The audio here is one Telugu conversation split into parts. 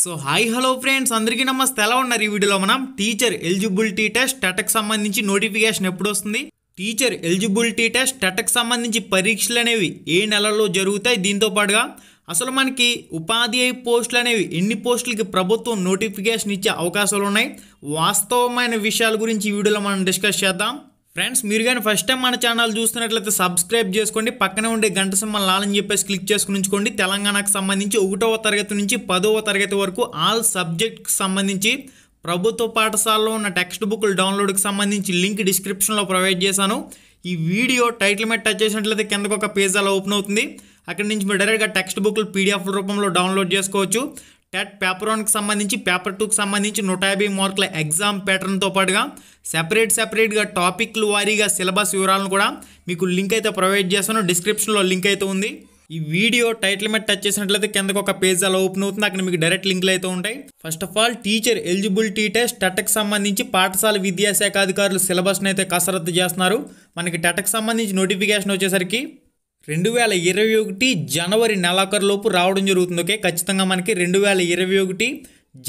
సో హాయ్ హలో ఫ్రెండ్స్ అందరికీ నమస్తే ఎలా ఉన్నారు ఈ వీడియోలో మనం టీచర్ ఎలిజిబిలిటీ టెస్ట్ టెటక్ సంబంధించి నోటిఫికేషన్ ఎప్పుడు వస్తుంది టీచర్ ఎలిజిబిలిటీ టెస్ట్ టెటక్ సంబంధించి పరీక్షలు అనేవి ఏ నెలలో జరుగుతాయి దీంతో పాటుగా అసలు మనకి ఉపాధ్యాయ పోస్టులు అనేవి ఎన్ని పోస్టులకి ప్రభుత్వం నోటిఫికేషన్ ఇచ్చే అవకాశాలు ఉన్నాయి వాస్తవమైన విషయాల గురించి ఈ వీడియోలో మనం డిస్కస్ చేద్దాం ఫ్రెండ్స్ మీరు కానీ ఫస్ట్ టైం మన ఛానల్ చూస్తున్నట్లయితే సబ్స్క్రైబ్ చేసుకోండి పక్కనే ఉండే గంట సింహల్ లాలని చెప్పేసి క్లిక్ చేసుకుని ఉంచుకోండి తెలంగాణకు సంబంధించి ఒకటవ తరగతి నుంచి పదవ తరగతి వరకు ఆల్ సబ్జెక్ట్కి సంబంధించి ప్రభుత్వ పాఠశాలలో ఉన్న టెక్స్ట్ బుక్లు డౌన్లోడ్కి సంబంధించి లింక్ డిస్క్రిప్షన్లో ప్రొవైడ్ చేశాను ఈ వీడియో టైటిల్ మీద టచ్ చేసినట్లయితే కిందకు ఒక పేజ్ అలా ఓపెన్ అవుతుంది అక్కడి నుంచి మీరు డైరెక్ట్గా టెక్స్ట్ బుక్లు పీడిఎఫ్ రూపంలో డౌన్లోడ్ చేసుకోవచ్చు టెట్ పేపర్ వన్కి సంబంధించి పేపర్ టూకి సంబంధించి నూట యాభై మార్కుల ఎగ్జామ్ ప్యాటర్న్తో పాటుగా సెపరేట్ సెపరేట్గా టాపిక్లు వారీగా సిలబస్ వివరాలను కూడా మీకు లింక్ అయితే ప్రొవైడ్ చేస్తాను డిస్క్రిప్షన్లో లింక్ అయితే ఉంది ఈ వీడియో టైటిల్ మీద టచ్ చేసినట్లయితే కిందకు ఒక పేజ్ అలా ఓపెన్ అవుతుంది అక్కడ మీకు డైరెక్ట్ లింక్లు అయితే ఉంటాయి first of all teacher eligibility test టెట్కి సంబంధించి పాఠశాల విద్యాశాఖ అధికారులు సిలబస్ని అయితే కసరత్తు చేస్తున్నారు మనకి టెట్కి సంబంధించి నోటిఫికేషన్ వచ్చేసరికి రెండు వేల ఇరవై ఒకటి జనవరి నెలాఖరులోపు రావడం జరుగుతుంది ఓకే ఖచ్చితంగా మనకి రెండు వేల ఇరవై ఒకటి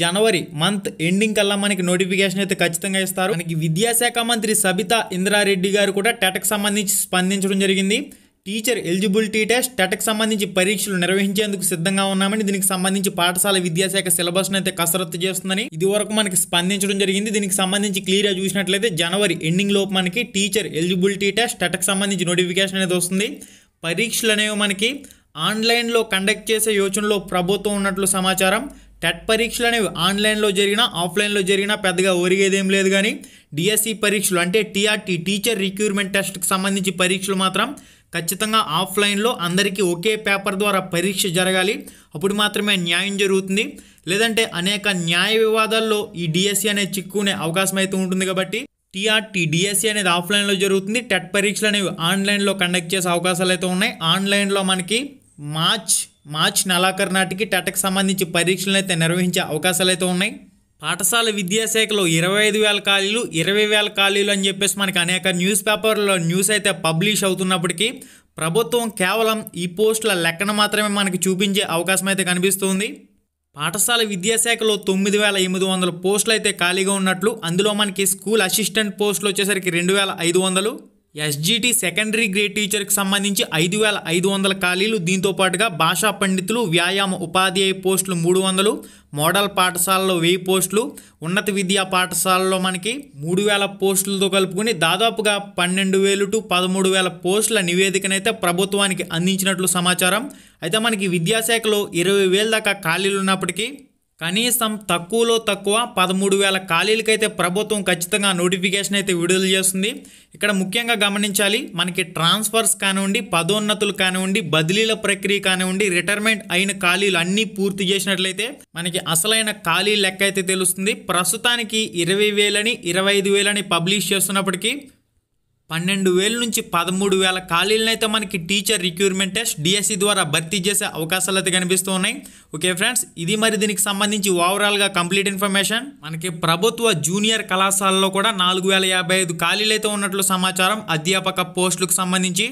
జనవరి మంత్ ఎండింగ్ కల్లా మనకి నోటిఫికేషన్ అయితే ఖచ్చితంగా ఇస్తారు మనకి విద్యాశాఖ మంత్రి సబితా ఇంద్రారెడ్డి గారు కూడా టెటక్ సంబంధించి స్పందించడం జరిగింది టీచర్ ఎలిజిబిలిటీ టెస్ట్ టెటక్ సంబంధించి పరీక్షలు నిర్వహించేందుకు సిద్ధంగా ఉన్నామని దీనికి సంబంధించి పాఠశాల విద్యాశాఖ సిలబస్ అయితే కసరత్తు చేస్తుందని ఇది వరకు మనకి స్పందించడం జరిగింది దీనికి సంబంధించి క్లియర్గా చూసినట్లయితే జనవరి ఎండింగ్ లోపు మనకి టీచర్ ఎలిజిబిలిటీ టెస్ట్ టెటక్ సంబంధించి నోటిఫికేషన్ అనేది వస్తుంది పరీక్షలు అనేవి మనకి ఆన్లైన్లో కండక్ట్ చేసే యోచనలో ప్రభుత్వం ఉన్నట్లు సమాచారం టెట్ పరీక్షలు అనేవి ఆన్లైన్లో జరిగినా ఆఫ్లైన్లో జరిగినా పెద్దగా ఒరిగేదేం లేదు కానీ డిఎస్సి పరీక్షలు అంటే టీఆర్టీ టీచర్ రిక్రూట్మెంట్ టెస్ట్కి సంబంధించి పరీక్షలు మాత్రం ఖచ్చితంగా ఆఫ్లైన్లో అందరికీ ఒకే పేపర్ ద్వారా పరీక్ష జరగాలి అప్పుడు మాత్రమే న్యాయం జరుగుతుంది లేదంటే అనేక న్యాయ వివాదాల్లో ఈ డిఎస్సి అనే చిక్కునే అవకాశం అయితే ఉంటుంది కాబట్టి టీఆర్టీడీఎస్సీ అనేది ఆఫ్లైన్లో జరుగుతుంది టెట్ పరీక్షలు అనేవి ఆన్లైన్లో కండక్ట్ చేసే అవకాశాలు అయితే ఉన్నాయి ఆన్లైన్లో మనకి మార్చ్ మార్చ్ నెలాఖరు నాటికి టెట్కి సంబంధించి పరీక్షలను అయితే నిర్వహించే అవకాశాలు అయితే ఉన్నాయి పాఠశాల విద్యాశాఖలో ఇరవై ఐదు వేల ఖాళీలు ఇరవై వేల ఖాళీలు అని చెప్పేసి మనకి అనేక న్యూస్ పేపర్లో న్యూస్ అయితే పబ్లిష్ అవుతున్నప్పటికీ ప్రభుత్వం కేవలం ఈ పోస్టుల లెక్కన మాత్రమే మనకి చూపించే అవకాశం అయితే కనిపిస్తుంది పాఠశాల విద్యాశాఖలో తొమ్మిది వేల ఎనిమిది వందల పోస్టులు అయితే ఖాళీగా ఉన్నట్లు అందులో మనకి స్కూల్ అసిస్టెంట్ పోస్టులు వచ్చేసరికి రెండు వేల ఐదు వందలు ఎస్జీటీ సెకండరీ గ్రేడ్ టీచర్కి సంబంధించి ఐదు వేల ఐదు వందల ఖాళీలు దీంతో పాటుగా భాషా పండితులు వ్యాయామ ఉపాధ్యాయ పోస్టులు మూడు వందలు మోడల్ పాఠశాలలో వెయ్యి పోస్టులు ఉన్నత విద్యా పాఠశాలలో మనకి మూడు వేల పోస్టులతో కలుపుకుని దాదాపుగా పన్నెండు వేలు టు పదమూడు వేల పోస్టుల నివేదికనైతే ప్రభుత్వానికి అందించినట్లు సమాచారం అయితే మనకి విద్యాశాఖలో ఇరవై వేల దాకా ఖాళీలు ఉన్నప్పటికీ కనీసం తక్కువలో తక్కువ పదమూడు వేల ఖాళీలకైతే ప్రభుత్వం ఖచ్చితంగా నోటిఫికేషన్ అయితే విడుదల చేస్తుంది ఇక్కడ ముఖ్యంగా గమనించాలి మనకి ట్రాన్స్ఫర్స్ కానివ్వండి పదోన్నతులు కానివ్వండి బదిలీల ప్రక్రియ కానివ్వండి రిటైర్మెంట్ అయిన ఖాళీలు అన్నీ పూర్తి చేసినట్లయితే మనకి అసలైన ఖాళీ లెక్క అయితే తెలుస్తుంది ప్రస్తుతానికి ఇరవై వేలని ఇరవై ఐదు వేలని పబ్లిష్ చేస్తున్నప్పటికీ పన్నెండు వేల నుంచి పదమూడు వేల ఖాళీలనైతే మనకి టీచర్ రిక్రూట్మెంట్ టెస్ట్ డిఎస్సి ద్వారా భర్తీ చేసే అవకాశాలు అయితే కనిపిస్తూ ఉన్నాయి ఓకే ఫ్రెండ్స్ ఇది మరి దీనికి సంబంధించి ఓవరాల్గా కంప్లీట్ ఇన్ఫర్మేషన్ మనకి ప్రభుత్వ జూనియర్ కళాశాలలో కూడా నాలుగు వేల యాభై ఐదు ఖాళీలు అయితే ఉన్నట్లు సమాచారం అధ్యాపక పోస్టులకు సంబంధించి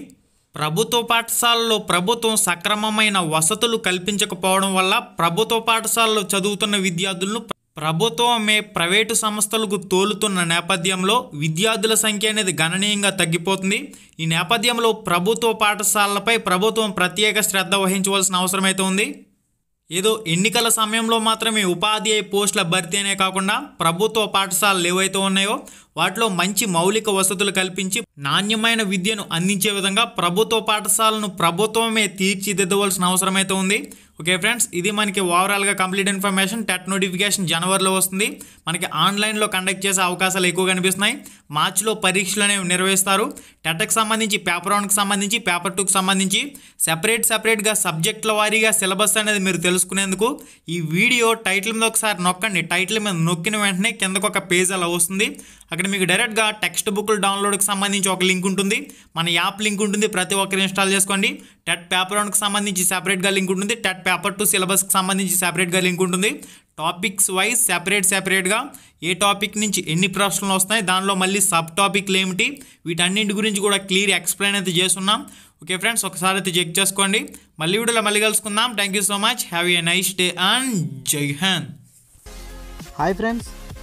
ప్రభుత్వ పాఠశాలలో ప్రభుత్వం సక్రమమైన వసతులు కల్పించకపోవడం వల్ల ప్రభుత్వ పాఠశాలలో చదువుతున్న విద్యార్థులను ప్రభుత్వమే ప్రైవేటు సంస్థలకు తోలుతున్న నేపథ్యంలో విద్యార్థుల సంఖ్య అనేది గణనీయంగా తగ్గిపోతుంది ఈ నేపథ్యంలో ప్రభుత్వ పాఠశాలలపై ప్రభుత్వం ప్రత్యేక శ్రద్ధ వహించవలసిన అవసరమైతే ఉంది ఏదో ఎన్నికల సమయంలో మాత్రమే ఉపాధ్యాయ పోస్టుల భర్తీ అనే కాకుండా ప్రభుత్వ పాఠశాలలు ఏవైతే ఉన్నాయో వాటిలో మంచి మౌలిక వసతులు కల్పించి నాణ్యమైన విద్యను అందించే విధంగా ప్రభుత్వ పాఠశాలను ప్రభుత్వమే తీర్చిదిద్దవలసిన అవసరమైతే ఉంది ఓకే ఫ్రెండ్స్ ఇది మనకి ఓవరాల్గా కంప్లీట్ ఇన్ఫర్మేషన్ టెట్ నోటిఫికేషన్ జనవరిలో వస్తుంది మనకి ఆన్లైన్లో కండక్ట్ చేసే అవకాశాలు ఎక్కువ కనిపిస్తున్నాయి మార్చిలో పరీక్షలు అనేవి నిర్వహిస్తారు టెట్కి సంబంధించి పేపర్ వన్కి సంబంధించి పేపర్ టూకి సంబంధించి సెపరేట్ సెపరేట్గా సబ్జెక్టుల వారీగా సిలబస్ అనేది మీరు తెలుసుకునేందుకు ఈ వీడియో టైటిల్ మీద ఒకసారి నొక్కండి టైటిల్ మీద నొక్కిన వెంటనే కిందకు ఒక పేజ్ అలా వస్తుంది అక్కడ మీకు డైరెక్ట్గా టెక్స్ట్ బుక్లు డౌన్లోడ్కి సంబంధించి ఒక లింక్ ఉంటుంది మన యాప్ లింక్ ఉంటుంది ప్రతి ఒక్కరు ఇన్స్టాల్ చేసుకోండి టెట్ పేపర్ వన్కి సంబంధించి సెపరేట్గా లింక్ ఉంటుంది టెట్ పేపర్ టూ సిలబస్కి సంబంధించి సెపరేట్గా లింక్ ఉంటుంది టాపిక్స్ వైజ్ సెపరేట్ సెపరేట్గా ఏ టాపిక్ నుంచి ఎన్ని ప్రశ్నలు వస్తాయి దానిలో మళ్ళీ సబ్ టాపిక్లు ఏమిటి వీటన్నింటి గురించి కూడా క్లియర్ ఎక్స్ప్లెయిన్ అయితే చేస్తున్నాం ఓకే ఫ్రెండ్స్ ఒకసారి అయితే చెక్ చేసుకోండి మళ్ళీ వీడియోలో మళ్ళీ కలుసుకుందాం thank you so much have a nice day and Jai Hind hi friends